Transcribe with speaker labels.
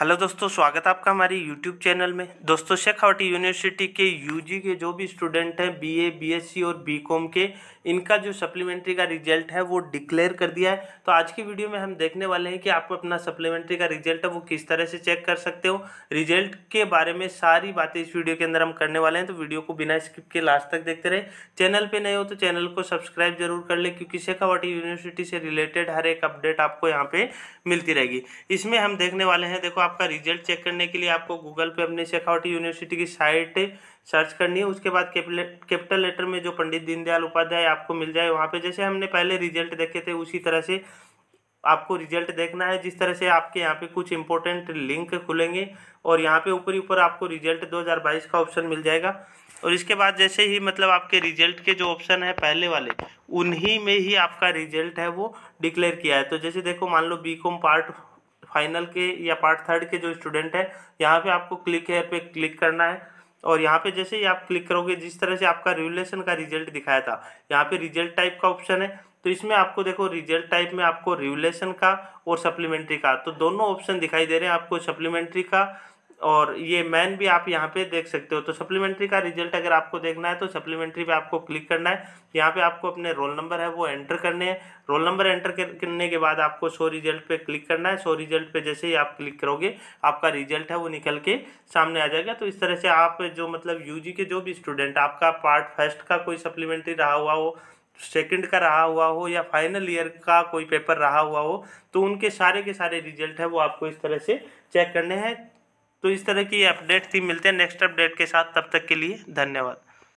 Speaker 1: hello दोस्तों स्वागत है आपका हमारी यूट्यूब चैनल में दोस्तों शेखावटी यूनिवर्सिटी के यूजी के जो भी स्टूडेंट हैं बीए बीएससी और बीकॉम के इनका जो सप्लीमेंट्री का रिजल्ट है वो डिक्लेयर कर दिया है तो आज की वीडियो में हम देखने वाले हैं कि आप अपना सप्लीमेंट्री का रिजल्ट है वो किस तरह से चेक कर सकते हो रिजल्ट के बारे में सारी बातें इस वीडियो के अंदर हम करने वाले हैं तो वीडियो को बिना स्किप के लास्ट तक देखते रहे चैनल पर नए हो तो चैनल को सब्सक्राइब जरूर कर ले क्योंकि शेखावटी यूनिवर्सिटी से रिलेटेड हर एक अपडेट आपको यहाँ पर मिलती रहेगी इसमें हम देखने वाले हैं देखो आपका रिजल्ट चेक करने के लिए आपको गूगल पे अपने शेखावटी यूनिवर्सिटी की साइट सर्च करनी है उसके बाद कैपिटल लेटर में जो पंडित दीनदयाल उपाध्याय आपको मिल जाए वहाँ पे जैसे हमने पहले रिजल्ट देखे थे उसी तरह से आपको रिजल्ट देखना है जिस तरह से आपके यहाँ पे कुछ इंपॉर्टेंट लिंक खुलेंगे और यहाँ पे ऊपर ही ऊपर आपको रिजल्ट 2022 का ऑप्शन मिल जाएगा और इसके बाद जैसे ही मतलब आपके रिजल्ट के जो ऑप्शन है पहले वाले उन्हीं में ही आपका रिजल्ट है वो डिक्लेयर किया है तो जैसे देखो मान लो बी पार्ट फाइनल के या पार्ट थर्ड के जो स्टूडेंट है यहाँ पे आपको क्लिक है पे क्लिक करना है और यहाँ पे जैसे ही आप क्लिक करोगे जिस तरह से आपका रिवलेशन का रिजल्ट दिखाया था यहाँ पे रिजल्ट टाइप का ऑप्शन है तो इसमें आपको देखो रिजल्ट टाइप में आपको रिवलेशन का और सप्लीमेंट्री का तो दोनों ऑप्शन दिखाई दे रहे हैं आपको सप्लीमेंट्री का और ये मैन भी आप यहाँ पे देख सकते हो तो सप्लीमेंट्री का रिजल्ट अगर आपको देखना है तो सप्लीमेंट्री पे आपको क्लिक करना है यहाँ पे आपको अपने रोल नंबर है वो एंटर करने हैं रोल नंबर एंटर करने के बाद आपको शो रिजल्ट पे क्लिक करना है शो रिजल्ट पे जैसे ही आप क्लिक करोगे आपका रिजल्ट है वो निकल के सामने आ जाएगा तो इस तरह से आप जो मतलब यू के जो भी स्टूडेंट आपका पार्ट फर्स्ट का कोई सप्लीमेंट्री रहा हुआ हो सेकेंड का रहा हुआ हो या फाइनल ईयर का कोई पेपर रहा हुआ हो तो उनके सारे के सारे रिजल्ट है वो आपको इस तरह से चेक करने हैं तो इस तरह की अपडेट थी मिलते हैं नेक्स्ट अपडेट के साथ तब तक के लिए धन्यवाद